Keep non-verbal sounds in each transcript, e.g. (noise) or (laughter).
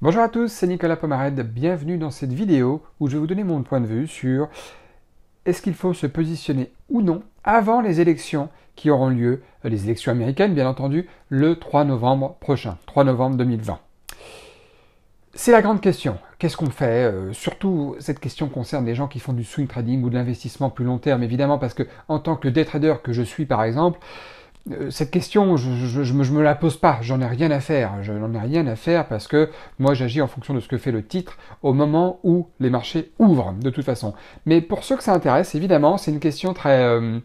Bonjour à tous, c'est Nicolas Pomarède, bienvenue dans cette vidéo où je vais vous donner mon point de vue sur est-ce qu'il faut se positionner ou non avant les élections qui auront lieu, euh, les élections américaines bien entendu, le 3 novembre prochain, 3 novembre 2020. C'est la grande question. Qu'est-ce qu'on fait euh, Surtout, cette question concerne les gens qui font du swing trading ou de l'investissement plus long terme, évidemment, parce que en tant que day trader que je suis, par exemple, euh, cette question, je, ne me, la pose pas, j'en ai rien à faire, je n'en ai rien à faire parce que moi j'agis en fonction de ce que fait le titre au moment où les marchés ouvrent, de toute façon. Mais pour ceux que ça intéresse, évidemment, c'est une question très, euh,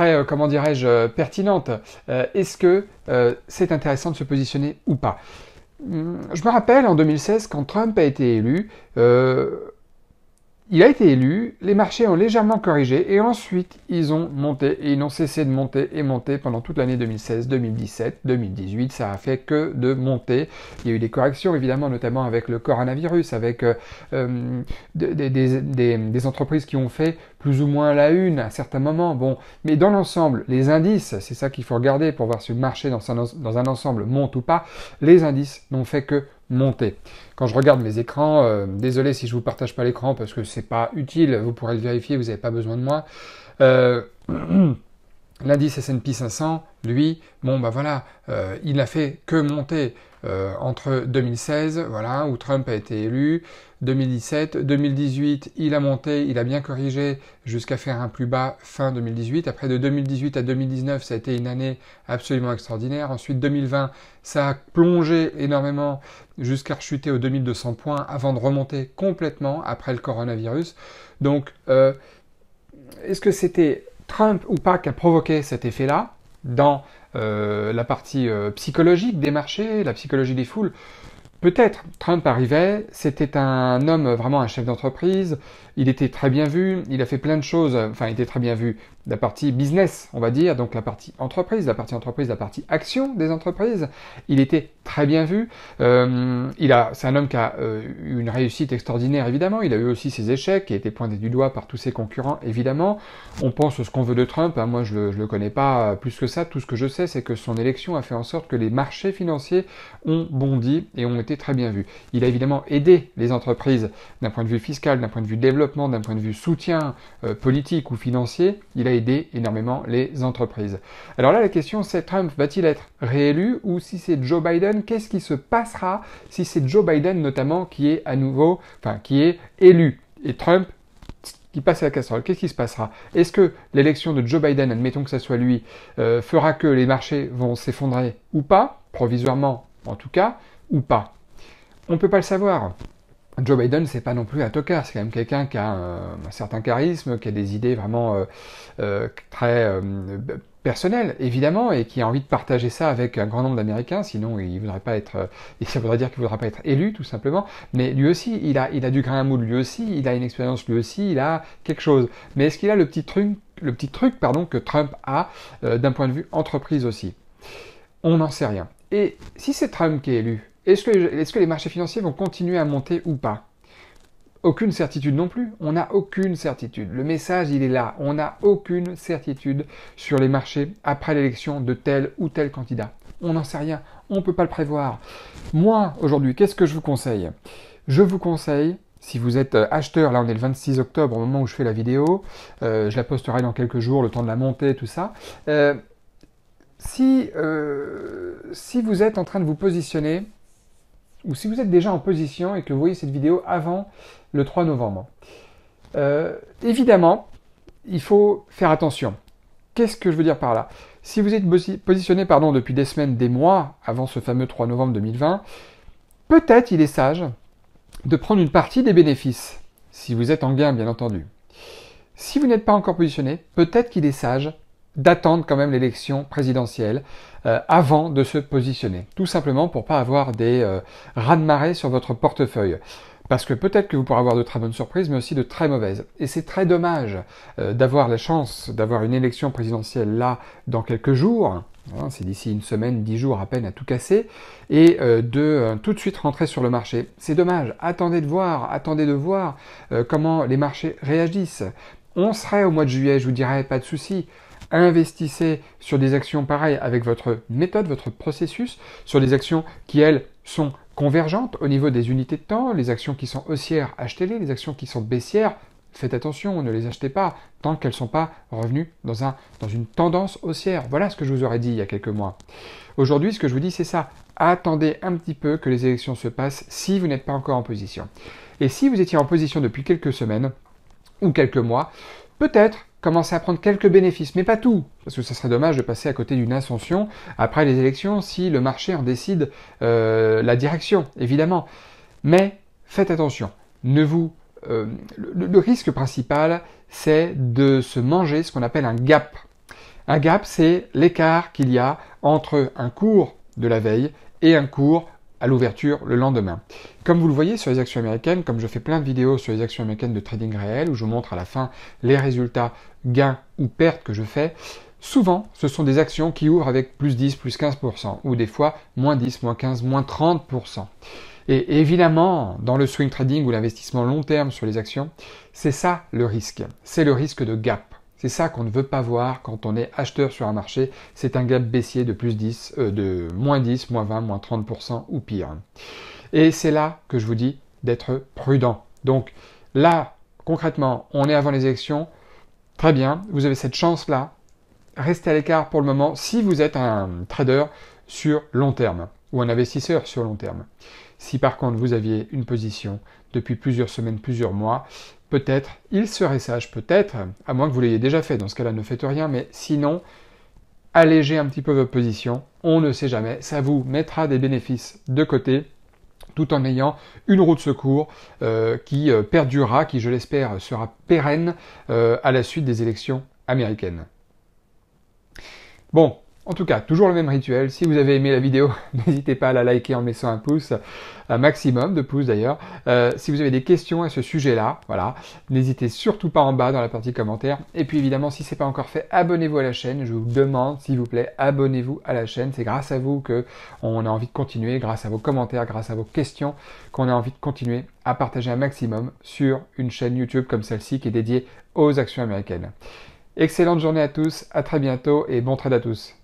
euh, comment dirais-je, pertinente. Est-ce que c'est intéressant de se positionner ou pas hum, Je me rappelle en 2016, quand Trump a été élu, il a été élu, les marchés ont légèrement corrigé et ensuite ils ont monté et ils n'ont cessé de monter et monter pendant toute l'année 2016, 2017, 2018. Ça a fait que de monter. Il y a eu des corrections évidemment, notamment avec le coronavirus, avec euh, euh, des entreprises qui ont fait plus ou moins la une à certains moments. Bon, mais dans l'ensemble, les indices, c'est ça qu'il faut regarder pour voir si le marché dans un, ensemble monte ou pas, les indices n'ont fait que monter. Quand je regarde mes écrans, euh, désolé si je vous partage pas l'écran parce que c'est pas utile, vous pourrez le vérifier, vous n'avez pas besoin de moi. Euh, (clears throat) L'indice S&P 500, lui, bon bah voilà, euh, il n'a fait que monter euh, entre 2016, voilà, où Trump a été élu, 2017, 2018, il a monté, il a bien corrigé jusqu'à faire un plus bas fin 2018. Après de 2018 à 2019, ça a été une année absolument extraordinaire. Ensuite 2020, ça a plongé énormément jusqu'à rechuter aux 2200 points avant de remonter complètement après le coronavirus. Donc euh, est-ce que c'était Trump ou pas a provoqué cet effet-là dans euh, la partie euh, psychologique des marchés, la psychologie des foules, Peut-être, Trump arrivait, c'était un homme, vraiment un chef d'entreprise, il était très bien vu, il a fait plein de choses, enfin il était très bien vu, la partie business, on va dire, donc la partie entreprise, la partie entreprise, la partie action des entreprises, il était très bien vu, euh, il a, c'est un homme qui a eu une réussite extraordinaire évidemment, il a eu aussi ses échecs, qui a été pointé du doigt par tous ses concurrents évidemment, on pense ce qu'on veut de Trump, hein, moi je le, je le connais pas euh, plus que ça, tout ce que je sais c'est que son élection a fait en sorte que les marchés financiers ont bondi et ont été très bien vu. Il a évidemment aidé les entreprises d'un point de vue fiscal, d'un point de vue développement, d'un point de vue soutien euh, politique ou financier. Il a aidé énormément les entreprises. Alors là, la question c'est Trump va-t-il être réélu ou si c'est Joe Biden, qu'est-ce qui se passera si c'est Joe Biden notamment qui est à nouveau, enfin qui est élu et Trump qui passe à la casserole, qu'est-ce qui se passera Est-ce que l'élection de Joe Biden, admettons que ça soit lui, euh, fera que les marchés vont s'effondrer ou pas, provisoirement en tout cas, ou pas on ne peut pas le savoir. Joe Biden, c'est pas non plus un tocard, c'est quand même quelqu'un qui a un, certain charisme, qui a des idées vraiment euh, euh, très euh, personnelles, évidemment, et qui a envie de partager ça avec un grand nombre d'Américains, sinon il voudrait pas être, et ça voudrait dire qu'il voudra pas être élu, tout simplement. Mais lui aussi, il a, il a du grain à moule, lui aussi, il a une expérience, lui aussi, il a quelque chose. Mais est-ce qu'il a le petit truc, le petit truc, pardon, que Trump a d'un point de vue entreprise aussi On n'en sait rien. Et si c'est Trump qui est élu, est-ce que, les marchés financiers vont continuer à monter ou pas Aucune certitude non plus. On n'a aucune certitude. Le message, il est là. On n'a aucune certitude sur les marchés après l'élection de tel ou tel candidat. On n'en sait rien. On ne peut pas le prévoir. Moi, aujourd'hui, qu'est-ce que je vous conseille Je vous conseille si vous êtes euh, acheteur, là on est le 26 octobre au moment où je fais la vidéo, euh, je la posterai dans quelques jours, le temps de la monter, tout ça. Euh, si, si vous êtes en train de vous positionner ou si vous êtes déjà en position et que vous voyez cette vidéo avant le 3 novembre. Euh, évidemment, il faut faire attention. Qu'est-ce que je veux dire par là Si vous êtes positionné pardon, depuis des semaines, des mois avant ce fameux 3 novembre 2020, peut-être il est sage de prendre une partie des bénéfices, si vous êtes en gain bien entendu. Si vous n'êtes pas encore positionné, peut-être qu'il est sage d'attendre quand même l'élection présidentielle euh, avant de se positionner. Tout simplement pour pas avoir des euh, de marée sur votre portefeuille. Parce que peut-être que vous pourrez avoir de très bonnes surprises, mais aussi de très mauvaises. Et c'est très dommage euh, d'avoir la chance d'avoir une élection présidentielle là dans quelques jours, hein, c'est d'ici une semaine, dix jours à peine à tout casser, et euh, de tout de suite rentrer sur le marché. C'est dommage, attendez de voir, attendez de voir comment les marchés réagissent. On serait au mois de juillet, je vous dirais, pas de souci investissez sur des actions pareilles avec votre méthode, votre processus, sur des actions qui, elles, sont convergentes au niveau des unités de temps, les actions qui sont haussières, achetez-les, les actions qui sont baissières, faites attention, ne les achetez pas tant qu'elles ne sont pas revenues dans, dans une tendance haussière. Voilà ce que je vous aurais dit il y a quelques mois. Aujourd'hui, ce que je vous dis, c'est ça. Attendez un petit peu que les élections se passent si vous n'êtes pas encore en position. Et si vous étiez en position depuis quelques semaines ou quelques mois, peut-être commencer à prendre quelques bénéfices, mais pas tout, parce que ça serait dommage de passer à côté d'une ascension après les élections si le marché en décide euh, la direction, évidemment. Mais faites attention, ne vous euh, le, le, risque principal, c'est de se manger ce qu'on appelle un gap. Un gap, c'est l'écart qu'il y a entre un cours de la veille et un cours à l'ouverture le lendemain. Comme vous le voyez sur les actions américaines, comme je fais plein de vidéos sur les actions américaines de trading réel où je montre à la fin les résultats gains ou pertes que je fais, Souvent, ce sont des actions qui ouvrent avec plus 10, plus 15%, ou des fois moins 10, moins 15, moins 30%. Et évidemment, dans le swing trading ou l'investissement long terme sur les actions, c'est ça le risque. C'est le risque de gap. C'est ça qu'on ne veut pas voir quand on est acheteur sur un marché, c'est un gap baissier de plus 10, euh, de moins 10, moins 20, moins 30% ou pire. Et c'est là que je vous dis d'être prudent. Donc là, concrètement, on est avant les élections. Très bien, vous avez cette chance-là. Restez à l'écart pour le moment si vous êtes un trader sur long terme ou un investisseur sur long terme. Si par contre vous aviez une position depuis plusieurs semaines, plusieurs mois, peut-être, il serait sage peut-être, à moins que vous l'ayez déjà fait, dans ce cas-là ne faites rien, mais sinon, allégez un petit peu votre position, on ne sait jamais, ça vous mettra des bénéfices de côté tout en ayant une roue de secours euh, qui euh, perdurera, qui je l'espère sera pérenne euh, à la suite des élections américaines. Bon, en tout cas, toujours le même rituel. Si vous avez aimé la vidéo, (laughs) n'hésitez pas à la liker en laissant un pouce, un maximum de pouces d'ailleurs. Euh, si vous avez des questions à ce sujet-là, voilà, n'hésitez surtout pas en bas dans la partie commentaires. Et puis évidemment, si ce n'est pas encore fait, abonnez-vous à la chaîne. Je vous demande, s'il vous plaît, abonnez-vous à la chaîne. C'est grâce à vous que a envie de continuer, grâce à vos commentaires, grâce à vos questions, qu'on a envie de continuer à partager un maximum sur une chaîne YouTube comme celle-ci qui est dédiée aux actions américaines. Excellente journée à tous, à très bientôt et bon trade à tous.